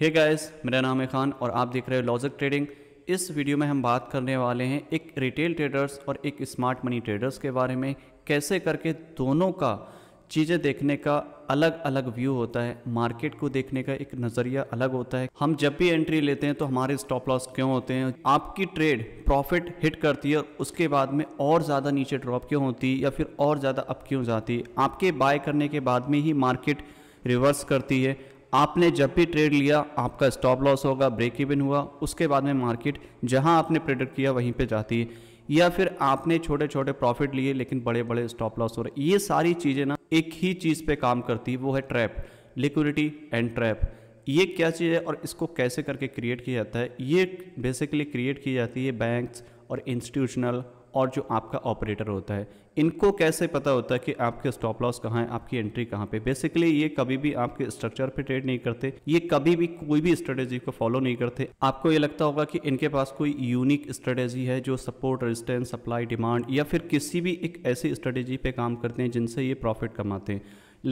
हे hey guys मेरा नाम है खान और आप देख रहे हो लॉजिक ट्रेडिंग इस वीडियो में हम बात करने वाले हैं एक रिटेल ट्रेडर्स और एक स्मार्ट मनी ट्रेडर्स के बारे में कैसे करके दोनों का चीज़ें देखने का अलग अलग व्यू होता है मार्केट को देखने का एक नज़रिया अलग होता है हम जब भी एंट्री लेते हैं तो हमारे स्टॉप लॉस क्यों होते हैं आपकी ट्रेड प्रॉफिट हिट करती है उसके बाद में और ज़्यादा नीचे ड्रॉप क्यों होती है या फिर और ज़्यादा अप क्यों जाती है आपके बाय करने के बाद में ही मार्केट रिवर्स करती है आपने जब भी ट्रेड लिया आपका स्टॉप लॉस होगा ब्रेक इवन हुआ उसके बाद में मार्केट जहां आपने प्रेडिक्ट किया वहीं पे जाती है या फिर आपने छोटे छोटे प्रॉफिट लिए लेकिन बड़े बड़े स्टॉप लॉस हो रहे ये सारी चीज़ें ना एक ही चीज़ पे काम करती है वो है ट्रैप लिक्विडिटी एंड ट्रैप ये क्या चीज़ है और इसको कैसे करके क्रिएट किया जाता है ये बेसिकली क्रिएट की जाती है बैंक्स और इंस्टीट्यूशनल और जो आपका ऑपरेटर होता है इनको कैसे पता होता है कि आपके स्टॉप लॉस कहाँ है आपकी एंट्री कहाँ पे बेसिकली ये कभी भी आपके स्ट्रक्चर पे ट्रेड नहीं करते ये कभी भी कोई भी स्ट्रेटेजी को फॉलो नहीं करते आपको ये लगता होगा कि इनके पास कोई यूनिक स्ट्रेटेजी है जो सपोर्ट रेजिस्टेंस सप्लाई डिमांड या फिर किसी भी एक ऐसी स्ट्रेटेजी पे काम करते हैं जिनसे ये प्रॉफिट कमाते हैं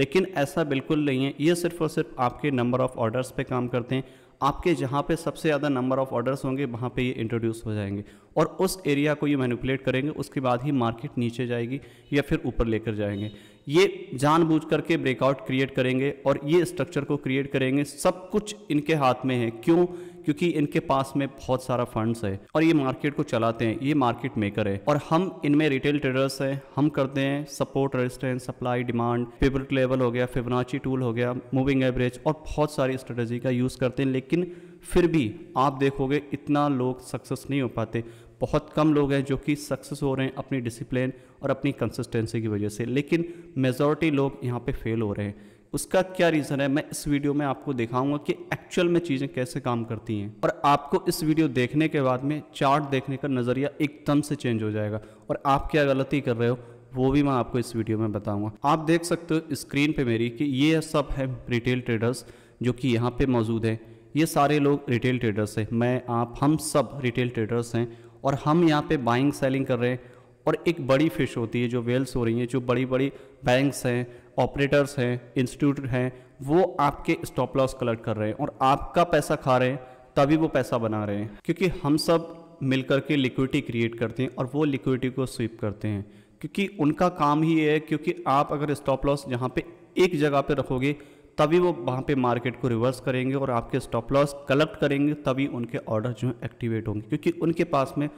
लेकिन ऐसा बिल्कुल नहीं है ये सिर्फ और सिर्फ आपके नंबर ऑफ ऑर्डर्स पे काम करते हैं आपके जहाँ पे सबसे ज़्यादा नंबर ऑफ ऑर्डर्स होंगे वहाँ पे ये इंट्रोड्यूस हो जाएंगे और उस एरिया को ये मैनिपुलेट करेंगे उसके बाद ही मार्केट नीचे जाएगी या फिर ऊपर लेकर जाएंगे ये जानबूझ करके ब्रेकआउट क्रिएट करेंगे और ये स्ट्रक्चर को क्रिएट करेंगे सब कुछ इनके हाथ में है क्यों क्योंकि इनके पास में बहुत सारा फंड्स है और ये मार्केट को चलाते हैं ये मार्केट मेकर है और हम इनमें रिटेल ट्रेडर्स है हम करते हैं support resistance supply demand favourite level हो गया फिबनाची टूल हो गया मूविंग एवरेज और बहुत सारी स्ट्रेटेजी का यूज़ करते हैं लेकिन फिर भी आप देखोगे इतना लोग सक्सेस नहीं हो पाते बहुत कम लोग हैं जो कि सक्सेस हो रहे हैं अपनी डिसिप्लिन और अपनी कंसिस्टेंसी की वजह से लेकिन मेजोरिटी लोग यहाँ पे फेल हो रहे हैं उसका क्या रीज़न है मैं इस वीडियो में आपको दिखाऊंगा कि एक्चुअल में चीज़ें कैसे काम करती हैं और आपको इस वीडियो देखने के बाद में चार्ट देखने का नज़रिया एकदम से चेंज हो जाएगा और आप क्या गलती कर रहे हो वो भी मैं आपको इस वीडियो में बताऊंगा आप देख सकते हो स्क्रीन पे मेरी कि ये सब है रिटेल ट्रेडर्स जो कि यहाँ पर मौजूद हैं ये सारे लोग रिटेल ट्रेडर्स हैं मैं आप हम सब रिटेल ट्रेडर्स हैं और हम यहाँ पे बाइंग सेलिंग कर रहे हैं और एक बड़ी फिश होती है जो वेल्स हो रही हैं जो बड़ी बड़ी बैंक्स हैं ऑपरेटर्स हैं इंस्टीट्यूट हैं वो आपके स्टॉप लॉस कलेक्ट कर रहे हैं और आपका पैसा खा रहे हैं तभी वो पैसा बना रहे हैं क्योंकि हम सब मिलकर के लिक्विडिटी क्रिएट करते हैं और वो लिक्विडिटी को स्वीप करते हैं क्योंकि उनका काम ही है क्योंकि आप अगर स्टॉप लॉस यहाँ पे एक जगह पे रखोगे तभी वो वहाँ पे मार्केट को रिवर्स करेंगे और आपके स्टॉप लॉस कलेक्ट करेंगे तभी उनके ऑर्डर जो है एक्टिवेट होंगे क्योंकि उनके पास में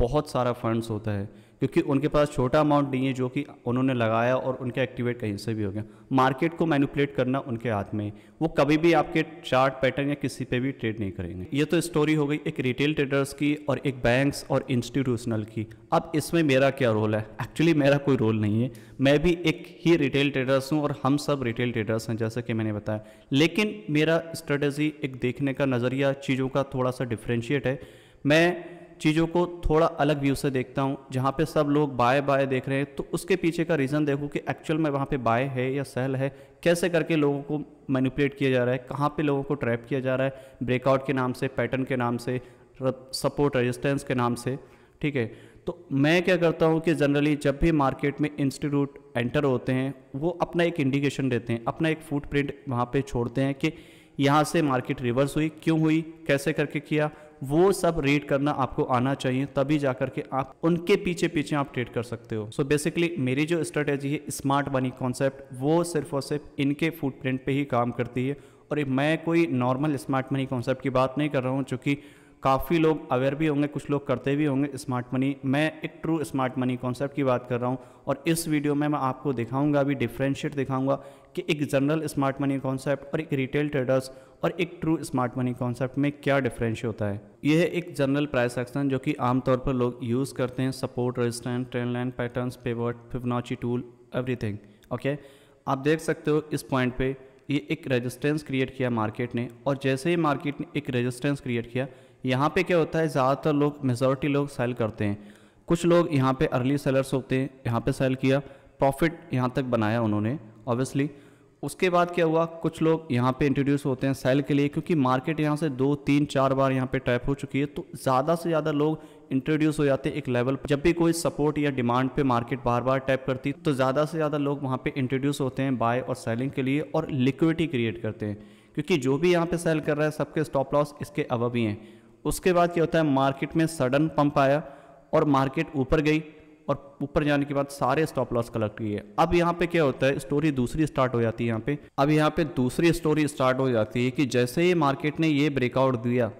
बहुत सारा फंड्स होता है क्योंकि उनके पास छोटा अमाउंट नहीं है जो कि उन्होंने लगाया और उनके एक्टिवेट कहीं से भी हो गया मार्केट को मैनिपुलेट करना उनके हाथ में वो कभी भी आपके चार्ट पैटर्न या किसी पे भी ट्रेड नहीं करेंगे ये तो स्टोरी हो गई एक रिटेल ट्रेडर्स की और एक बैंक्स और इंस्टीट्यूशनल की अब इसमें मेरा क्या रोल है एक्चुअली मेरा कोई रोल नहीं है मैं भी एक ही रिटेल ट्रेडर्स हूँ और हम सब रिटेल ट्रेडर्स हैं जैसे कि मैंने बताया लेकिन मेरा स्ट्रेटजी एक देखने का नज़रिया चीज़ों का थोड़ा सा डिफ्रेंशिएट है मैं चीज़ों को थोड़ा अलग व्यू से देखता हूँ जहाँ पे सब लोग बाय बाय देख रहे हैं तो उसके पीछे का रीज़न देखूँ कि एक्चुअल में वहाँ पे बाय है या सेल है कैसे करके लोगों को मैनिपुलेट किया जा रहा है कहाँ पे लोगों को ट्रैप किया जा रहा है ब्रेकआउट के नाम से पैटर्न के नाम से सपोर्ट रजिस्टेंस के नाम से ठीक है तो मैं क्या करता हूँ कि जनरली जब भी मार्केट में इंस्टीट्यूट एंटर होते हैं वो अपना एक इंडिकेशन देते हैं अपना एक फुट प्रिंट वहाँ पर छोड़ते हैं कि यहाँ से मार्केट रिवर्स हुई क्यों हुई कैसे करके किया वो सब रीड करना आपको आना चाहिए तभी जा करके आप उनके पीछे पीछे आप ट्रेड कर सकते हो सो so बेसिकली मेरी जो स्ट्रेटेजी है स्मार्ट मनी कॉन्सेप्ट वो सिर्फ और सिर्फ इनके फुटप्रिंट पे ही काम करती है और मैं कोई नॉर्मल स्मार्ट मनी कॉन्सेप्ट की बात नहीं कर रहा हूँ चूँकि काफ़ी लोग अवेयर भी होंगे कुछ लोग करते भी होंगे स्मार्ट मनी मैं एक ट्रू स्मार्ट मनी कॉन्सेप्ट की बात कर रहा हूँ और इस वीडियो में मैं आपको दिखाऊंगा अभी डिफ्रेंशिएट दिखाऊंगा कि एक जनरल स्मार्ट मनी कॉन्सेप्ट और एक रिटेल ट्रेडर्स और एक ट्रू स्मार्ट मनी कॉन्सेप्ट में क्या डिफरेंश होता है यह है एक जनरल प्राइस एक्शन जो कि आमतौर पर लोग यूज़ करते हैं support resistant trend line pattern pivot Fibonacci tool everything okay आप देख सकते हो इस पॉइंट पर ये एक रेजिस्टेंस क्रिएट किया मार्केट ने और जैसे ही मार्केट ने एक रेजिस्टेंस क्रिएट किया यहाँ पे क्या होता है ज़्यादातर लोग मेजोरिटी लोग सेल करते हैं कुछ लोग यहाँ पे अर्ली सेलर्स होते हैं यहाँ पे सेल किया प्रॉफिट यहाँ तक बनाया उन्होंने ऑब्वियसली उसके बाद क्या हुआ कुछ लोग यहाँ पे इंट्रोड्यूस होते हैं सेल के लिए क्योंकि मार्केट यहाँ से दो तीन चार बार यहाँ पे टैप हो चुकी है तो ज़्यादा से ज़्यादा लोग इंट्रोड्यूस हो जाते हैं एक लेवल पर जब भी कोई सपोर्ट या डिमांड पे मार्केट बार बार टैप करती तो ज़्यादा से ज़्यादा लोग वहाँ पर इंट्रोड्यूस होते हैं बाय और सेलिंग के लिए और लिक्विडिटी क्रिएट करते हैं क्योंकि जो भी यहाँ पर सेल कर रहा है सबके स्टॉप लॉस इसके अब भी हैं उसके बाद क्या होता है मार्केट में सडन पंप आया और मार्केट ऊपर गई और ऊपर जाने के बाद सारे स्टॉप लॉस कलेक्ट किए अब यहाँ पे क्या होता है स्टोरी दूसरी स्टार्ट हो जाती है यहाँ पे अब यहाँ पे दूसरी स्टोरी स्टार्ट हो जाती है कि जैसे ही मार्केट ने ये ब्रेकआउट दिया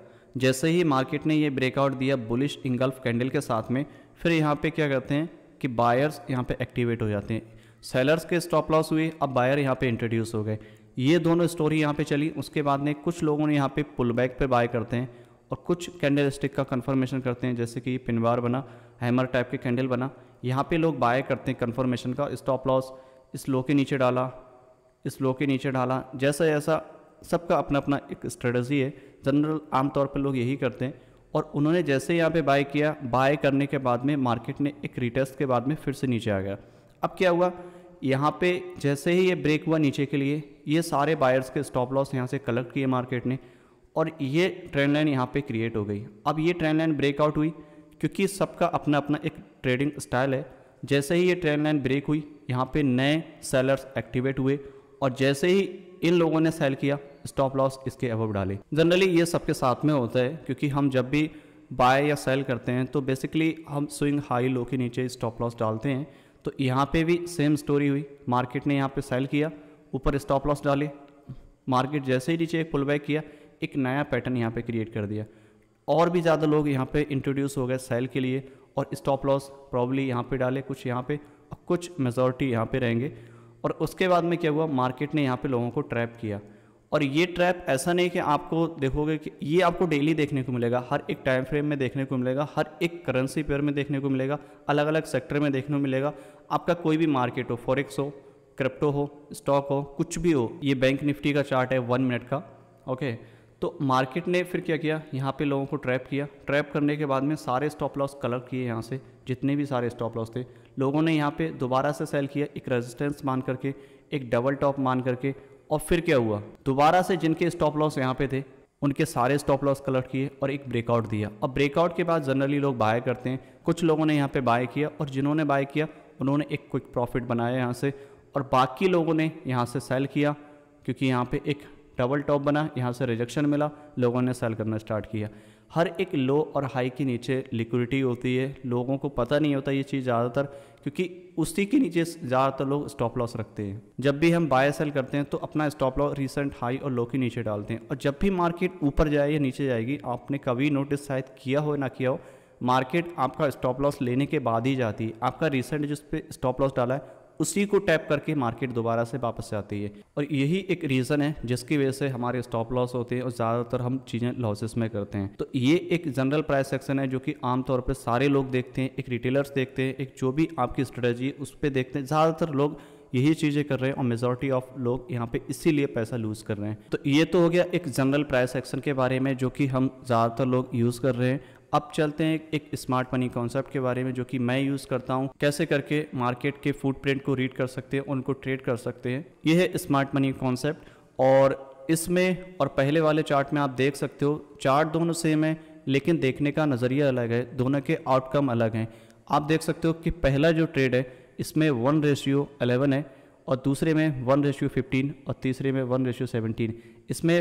जैसे ही मार्केट ने ये ब्रेकआउट दिया बुलिश इंगल्फ कैंडल के साथ में फिर यहाँ पे क्या करते हैं कि बायर्स यहाँ पे एक्टिवेट हो जाते हैं सेलर्स के स्टॉप लॉस हुए अब बायर यहाँ पे इंट्रोड्यूस हो गए ये दोनों स्टोरी यहाँ पे चली उसके बाद में कुछ लोगों ने यहाँ पे पुल बैक पर बाय करते हैं और कुछ कैंडल स्टिक का कन्फर्मेशन करते हैं जैसे कि पिनवार बना हैमर टाइप के कैंडल बना यहाँ पे लोग बाय करते हैं कन्फर्मेशन का स्टॉप लॉस इस लो के नीचे डाला इस लो के नीचे डाला जैसा जैसा सबका अपना अपना एक स्ट्रेटजी है जनरल आमतौर पर लोग यही करते हैं और उन्होंने जैसे यहाँ पे बाय किया बाय करने के बाद में मार्केट ने एक रिटेस्ट के बाद में फिर से नीचे आ गया अब क्या हुआ यहाँ पे जैसे ही ये ब्रेक हुआ नीचे के लिए ये सारे बायर्स के स्टॉप लॉस यहाँ से कलेक्ट किए मार्केट ने और ये ट्रेंड लाइन यहाँ पे क्रिएट हो गई अब ये ट्रेंड लाइन ब्रेकआउट हुई क्योंकि सबका अपना अपना एक ट्रेडिंग स्टाइल है जैसे ही ये ट्रेंड लाइन ब्रेक हुई यहाँ पे नए सेलर्स एक्टिवेट हुए और जैसे ही इन लोगों ने सेल किया स्टॉप लॉस इसके अब डाले जनरली ये सबके साथ में होता है क्योंकि हम जब भी बाय या सेल करते हैं तो बेसिकली हम स्विंग हाई लो के नीचे स्टॉप लॉस डालते हैं तो यहाँ पे भी सेम स्टोरी हुई मार्केट ने यहाँ पे सेल किया ऊपर स्टॉप लॉस डाले मार्केट जैसे ही नीचे एक पुल बैक किया एक नया पैटर्न यहाँ पे क्रिएट कर दिया और भी ज़्यादा लोग यहाँ पे इंट्रोड्यूस हो गए सेल के लिए और स्टॉप लॉस प्रॉब्ली यहाँ पे डाले कुछ यहाँ पे और कुछ मेजोरिटी यहाँ पे रहेंगे और उसके बाद में क्या हुआ मार्केट ने यहाँ पे लोगों को ट्रैप किया और ये ट्रैप ऐसा नहीं कि आपको देखोगे कि ये आपको डेली देखने को मिलेगा हर एक टाइम फ्रेम में देखने को मिलेगा हर एक करेंसी पेयर में देखने को मिलेगा अलग अलग सेक्टर में देखने को मिलेगा आपका कोई भी मार्केट हो फॉरेक्स हो क्रिप्टो हो स्टॉक हो कुछ भी हो ये बैंक निफ्टी का चार्ट है वन मिनट का ओके okay? तो मार्केट ने फिर क्या किया यहाँ पे लोगों को ट्रैप किया ट्रैप करने के बाद में सारे स्टॉप लॉस कलर किए यहाँ से जितने भी सारे स्टॉप लॉस थे लोगों ने यहाँ पे दोबारा से सेल किया एक रेजिस्टेंस मान करके एक डबल टॉप मान करके और फिर क्या हुआ दोबारा से जिनके स्टॉप लॉस यहाँ पे थे उनके सारे स्टॉप लॉस कलर किए और एक ब्रेकआउट दिया अब ब्रेकआउट के बाद जनरली लोग बाय करते हैं कुछ लोगों ने यहाँ पर बाय किया और जिन्होंने बाय किया उन्होंने एक क्विक प्रॉफिट बनाया यहाँ से और बाकी लोगों ने यहाँ से सेल किया क्योंकि यहाँ पर एक डबल टॉप बना यहाँ से रिजेक्शन मिला लोगों ने सेल करना स्टार्ट किया हर एक लो और हाई के नीचे लिक्विडिटी होती है लोगों को पता नहीं होता ये चीज़ ज़्यादातर क्योंकि उसी के नीचे ज़्यादातर लोग स्टॉप लॉस रखते हैं जब भी हम बाय सेल करते हैं तो अपना स्टॉप लॉस रिसेंट हाई और लो के नीचे डालते हैं और जब भी मार्केट ऊपर जाए या नीचे जाएगी आपने कभी नोटिस शायद किया हो ना किया हो मार्केट आपका स्टॉप लॉस लेने के बाद ही जाती है आपका रिसेंट जिस पर स्टॉप लॉस डाला है उसी को टैप करके मार्केट दोबारा से वापस जाती है और यही एक रीज़न है जिसकी वजह से हमारे स्टॉप लॉस होते हैं और ज़्यादातर हम चीज़ें लॉसेस में करते हैं तो ये एक जनरल प्राइस सेक्शन है जो कि आमतौर पर सारे लोग देखते हैं एक रिटेलर्स देखते हैं एक जो भी आपकी स्ट्रेटजी उस पर देखते हैं ज़्यादातर लोग यही चीज़ें कर रहे हैं और मेजोरिटी ऑफ लोग यहाँ पे इसीलिए पैसा लूज़ कर रहे हैं तो ये तो हो गया एक जनरल प्राइस एक्शन के बारे में जो कि हम ज़्यादातर लोग यूज़ कर रहे हैं अब चलते हैं एक स्मार्ट मनी कॉन्सेप्ट के बारे में जो कि मैं यूज़ करता हूँ कैसे करके मार्केट के फूड प्रिंट को रीड कर सकते हैं उनको ट्रेड कर सकते हैं ये है स्मार्ट मनी कॉन्सेप्ट और इसमें और पहले वाले चार्ट में आप देख सकते हो चार्ट दोनों सेम है लेकिन देखने का नज़रिया अलग है दोनों के आउटकम अलग हैं आप देख सकते हो कि पहला जो ट्रेड है इसमें वन रेशियो अलेवन है और दूसरे में वन रेशियो फिफ्टीन और तीसरे में वन रेशियो सेवनटीन इसमें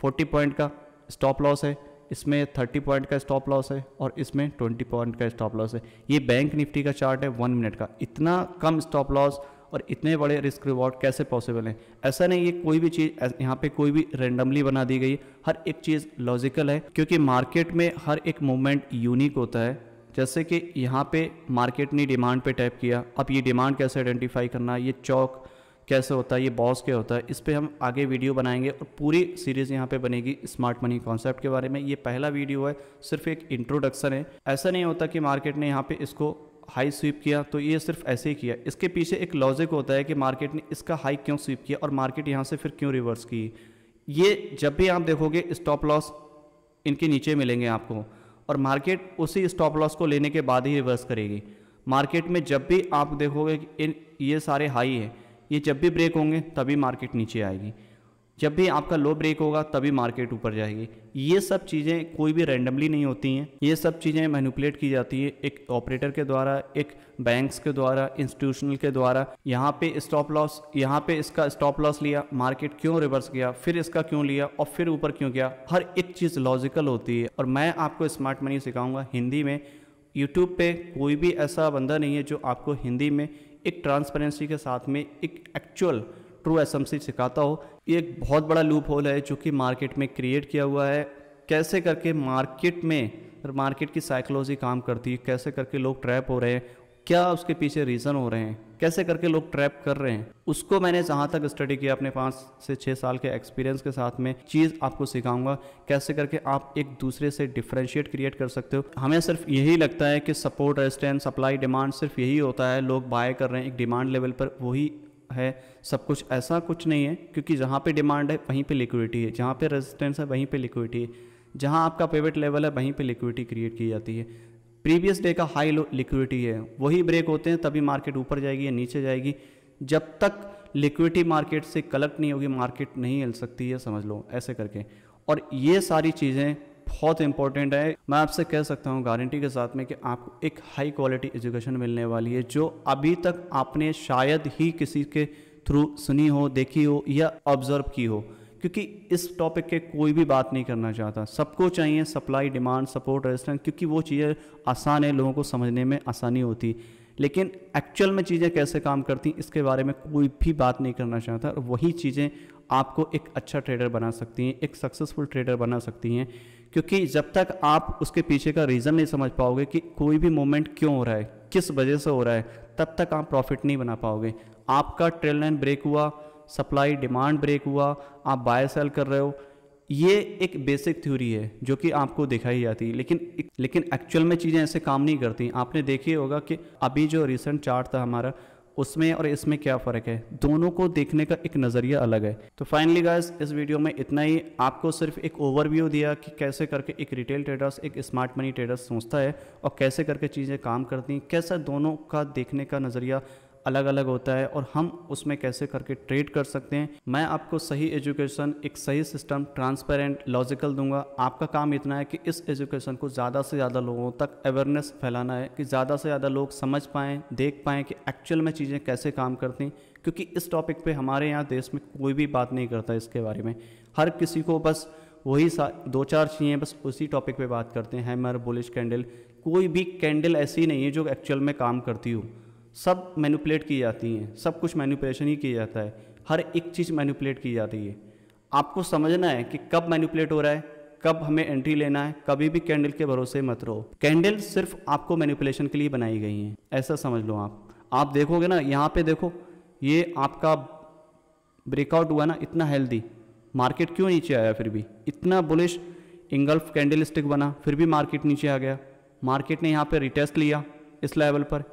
फोर्टी पॉइंट का स्टॉप लॉस है इसमें 30 पॉइंट का स्टॉप लॉस है और इसमें 20 पॉइंट का स्टॉप लॉस है ये बैंक निफ्टी का चार्ट है वन मिनट का इतना कम स्टॉप लॉस और इतने बड़े रिस्क रिवॉर्ड कैसे पॉसिबल हैं ऐसा नहीं ये कोई भी चीज़ यहाँ पे कोई भी रेंडमली बना दी गई हर एक चीज़ लॉजिकल है क्योंकि मार्केट में हर एक मूवमेंट यूनिक होता है जैसे कि यहाँ पे मार्केट ने डिमांड पे टैप किया अब ये डिमांड कैसे आइडेंटिफाई करना ये चौक कैसे होता है ये बॉस क्या होता है इस पर हम आगे वीडियो बनाएंगे और पूरी सीरीज़ यहाँ पे बनेगी स्मार्ट मनी कॉन्सेप्ट के बारे में ये पहला वीडियो है सिर्फ एक इंट्रोडक्शन है ऐसा नहीं होता कि मार्केट ने यहाँ पे इसको हाई स्वीप किया तो ये सिर्फ ऐसे ही किया इसके पीछे एक लॉजिक होता है कि मार्केट ने इसका हाई क्यों स्वीप किया और मार्केट यहाँ से फिर क्यों रिवर्स की ये जब भी आप देखोगे स्टॉप लॉस इनके नीचे मिलेंगे आपको और मार्केट उसी स्टॉप लॉस को लेने के बाद ही रिवर्स करेगी मार्केट में जब भी आप देखोगे कि इन ये सारे हाई हैं ये जब भी ब्रेक होंगे तभी मार्केट नीचे आएगी जब भी आपका लो ब्रेक होगा तभी मार्केट ऊपर जाएगी ये सब चीज़ें कोई भी रैंडमली नहीं होती हैं ये सब चीज़ें मैनुपलेट की जाती है एक ऑपरेटर के द्वारा एक बैंक्स के द्वारा इंस्टीट्यूशनल के द्वारा यहाँ पे स्टॉप लॉस यहाँ पे इसका स्टॉप लॉस लिया मार्केट क्यों रिवर्स गया फिर इसका क्यों लिया और फिर ऊपर क्यों गया हर एक चीज़ लॉजिकल होती है और मैं आपको स्मार्ट मनी सिखाऊंगा हिंदी में यूट्यूब पे कोई भी ऐसा बंदा नहीं है जो आपको हिंदी में एक ट्रांसपेरेंसी के साथ में एक एक्चुअल ट्रू एस सिखाता हो ये एक बहुत बड़ा लूप होल है जो कि मार्केट में क्रिएट किया हुआ है कैसे करके मार्केट में मार्केट की साइकोलॉजी काम करती है कैसे करके लोग ट्रैप हो रहे हैं क्या उसके पीछे रीज़न हो रहे हैं कैसे करके लोग ट्रैप कर रहे हैं उसको मैंने जहाँ तक स्टडी किया अपने पाँच से छः साल के एक्सपीरियंस के साथ में चीज़ आपको सिखाऊंगा कैसे करके आप एक दूसरे से डिफ्रेंशिएट क्रिएट कर सकते हो हमें सिर्फ यही लगता है कि सपोर्ट रेजिस्टेंस सप्लाई डिमांड सिर्फ यही होता है लोग बाय कर रहे हैं एक डिमांड लेवल पर वही है सब कुछ ऐसा कुछ नहीं है क्योंकि जहाँ पर डिमांड है वहीं पर लिक्विडिटी है जहाँ पर रेजिस्टेंस है वहीं पर लिक्विडिटी है जहाँ आपका पेवेट लेवल है वहीं पर लिक्विडिटी क्रिएट की जाती है प्रीवियस डे का हाई लिक्विडिटी है वही ब्रेक होते हैं तभी मार्केट ऊपर जाएगी या नीचे जाएगी जब तक लिक्विडिटी मार्केट से कलेक्ट नहीं होगी मार्केट नहीं हिल सकती है समझ लो ऐसे करके और ये सारी चीज़ें बहुत इंपॉर्टेंट है मैं आपसे कह सकता हूँ गारंटी के साथ में कि आपको एक हाई क्वालिटी एजुकेशन मिलने वाली है जो अभी तक आपने शायद ही किसी के थ्रू सुनी हो देखी हो या ऑब्जर्व की हो क्योंकि इस टॉपिक के कोई भी बात नहीं करना चाहता सबको चाहिए सप्लाई डिमांड सपोर्ट रेजिस्टेंस क्योंकि वो चीज़ें आसान है लोगों को समझने में आसानी होती लेकिन एक्चुअल में चीज़ें कैसे काम करती इसके बारे में कोई भी बात नहीं करना चाहता और वही चीज़ें आपको एक अच्छा ट्रेडर बना सकती हैं एक सक्सेसफुल ट्रेडर बना सकती हैं क्योंकि जब तक आप उसके पीछे का रीज़न नहीं समझ पाओगे कि कोई भी मोमेंट क्यों हो रहा है किस वजह से हो रहा है तब तक आप प्रॉफिट नहीं बना पाओगे आपका ट्रेल लाइन ब्रेक हुआ सप्लाई डिमांड ब्रेक हुआ आप बाय सेल कर रहे हो ये एक बेसिक थ्योरी है जो कि आपको दिखाई जाती है लेकिन लेकिन एक्चुअल में चीज़ें ऐसे काम नहीं करती आपने देखिए होगा कि अभी जो रिसेंट चार्ट था हमारा उसमें और इसमें क्या फ़र्क है दोनों को देखने का एक नज़रिया अलग है तो फाइनली गाइस इस वीडियो में इतना ही आपको सिर्फ एक ओवरव्यू दिया कि कैसे करके एक रिटेल ट्रेडर्स एक स्मार्ट मनी ट्रेडर्स सोचता है और कैसे करके चीज़ें काम करती हैं कैसा दोनों का देखने का नज़रिया अलग अलग होता है और हम उसमें कैसे करके ट्रेड कर सकते हैं मैं आपको सही एजुकेशन एक सही सिस्टम ट्रांसपेरेंट लॉजिकल दूंगा आपका काम इतना है कि इस एजुकेशन को ज़्यादा से ज़्यादा लोगों तक अवेयरनेस फैलाना है कि ज़्यादा से ज़्यादा लोग समझ पाएँ देख पाएँ कि एक्चुअल में चीज़ें कैसे काम करती हैं क्योंकि इस टॉपिक पर हमारे यहाँ देश में कोई भी बात नहीं करता इसके बारे में हर किसी को बस वही सा दो चार चीज़ें बस उसी टॉपिक पे बात करते हैं हैमर बुलिश कैंडल कोई भी कैंडल ऐसी नहीं है जो एक्चुअल में काम करती हो सब मैनुपलेट की जाती हैं सब कुछ मैनुपलेशन ही किया जाता है हर एक चीज़ मैनुपलेट की जाती है आपको समझना है कि कब मैनुपलेट हो रहा है कब हमें एंट्री लेना है कभी भी कैंडल के भरोसे मत रहो कैंडल सिर्फ आपको मैनिपुलेशन के लिए बनाई गई हैं ऐसा समझ लो आप आप देखोगे ना यहाँ पे देखो ये आपका ब्रेकआउट हुआ ना इतना हेल्दी मार्केट क्यों नीचे आया फिर भी इतना बुलिश इंगल्फ कैंडल स्टिक बना फिर भी मार्केट नीचे आ गया मार्केट ने यहाँ पर रिटेस्ट लिया इस लेवल पर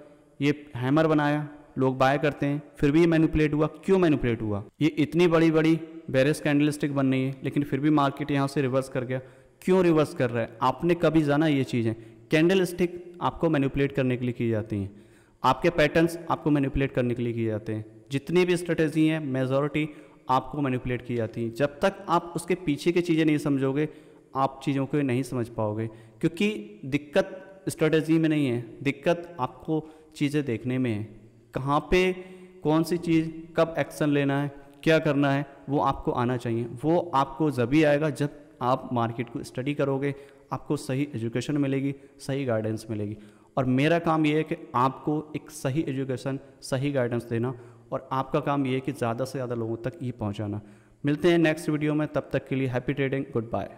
ये हैमर बनाया लोग बाय करते हैं फिर भी ये मैनुपलेट हुआ क्यों मैनुपलेट हुआ ये इतनी बड़ी बड़ी बैरस कैंडल स्टिक बन रही है लेकिन फिर भी मार्केट यहाँ से रिवर्स कर गया क्यों रिवर्स कर रहा है आपने कभी जाना ये चीज़ें कैंडल स्टिक आपको मैनुपलेट करने के लिए की जाती हैं आपके पैटर्न्स आपको मैनुपलेट करने के लिए किए जाते हैं जितनी भी स्ट्रेटेजी हैं मेजोरिटी आपको मैनुपलेट की जाती हैं जब तक आप उसके पीछे की चीज़ें नहीं समझोगे आप चीज़ों को नहीं समझ पाओगे क्योंकि दिक्कत स्ट्रेटजी में नहीं है दिक्कत आपको चीज़ें देखने में है कहाँ पे कौन सी चीज़ कब एक्शन लेना है क्या करना है वो आपको आना चाहिए वो आपको जब ही आएगा जब आप मार्केट को स्टडी करोगे आपको सही एजुकेशन मिलेगी सही गाइडेंस मिलेगी और मेरा काम ये है कि आपको एक सही एजुकेशन सही गाइडेंस देना और आपका काम ये है कि ज़्यादा से ज़्यादा लोगों तक ये पहुँचाना मिलते हैं नेक्स्ट वीडियो में तब तक के लिए हैप्पी ट्रेडिंग गुड बाय